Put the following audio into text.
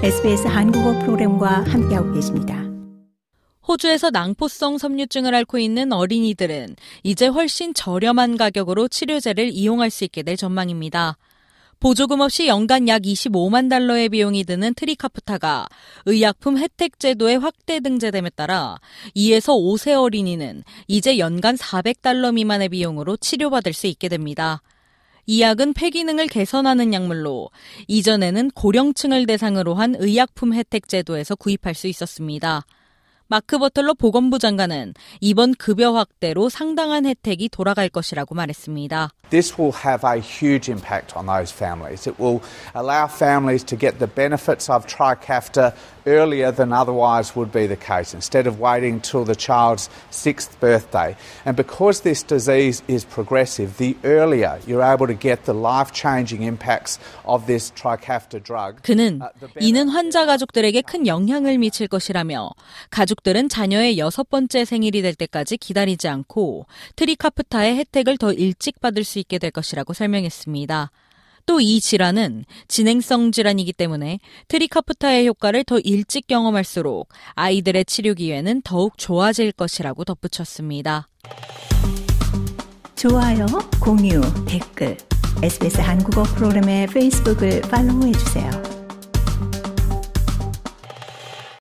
SBS 한국어 프로그램과 함께하고 계십니다. 호주에서 낭포성 섬유증을 앓고 있는 어린이들은 이제 훨씬 저렴한 가격으로 치료제를 이용할 수 있게 될 전망입니다. 보조금 없이 연간 약 25만 달러의 비용이 드는 트리카프타가 의약품 혜택 제도의 확대 등재됨에 따라 2에서 5세 어린이는 이제 연간 400달러 미만의 비용으로 치료받을 수 있게 됩니다. 이 약은 폐기능을 개선하는 약물로 이전에는 고령층을 대상으로 한 의약품 혜택 제도에서 구입할 수 있었습니다. 마크 버틀러 보건부 장관은 이번 급여 확대로 상당한 혜택이 돌아갈 것이라고 말했습니다. This will have a huge impact on those families. It will allow families to get the benefits of Trikafta earlier than otherwise would be the case instead of waiting till the child's 6th birthday. And because this disease is progressive, the earlier you're able to get the life-changing impacts of this Trikafta drug. 그는 uh, 이는 환자 가족들에게 큰 영향을 미칠 것이라며 가족 가족들은 자녀의 여섯 번째 생일이 될 때까지 기다리지 않고 트리카프타의 혜택을 더 일찍 받을 수 있게 될 것이라고 설명했습니다. 또 이 질환은 진행성 질환이기 때문에 트리카프타의 효과를 더 일찍 경험할수록 아이들의 치료 기회는 더욱 좋아질 것이라고 덧붙였습니다. 좋아요, 공유, 댓글, SBS 한국어 프로그램의 페이스북을 팔로우해주세요.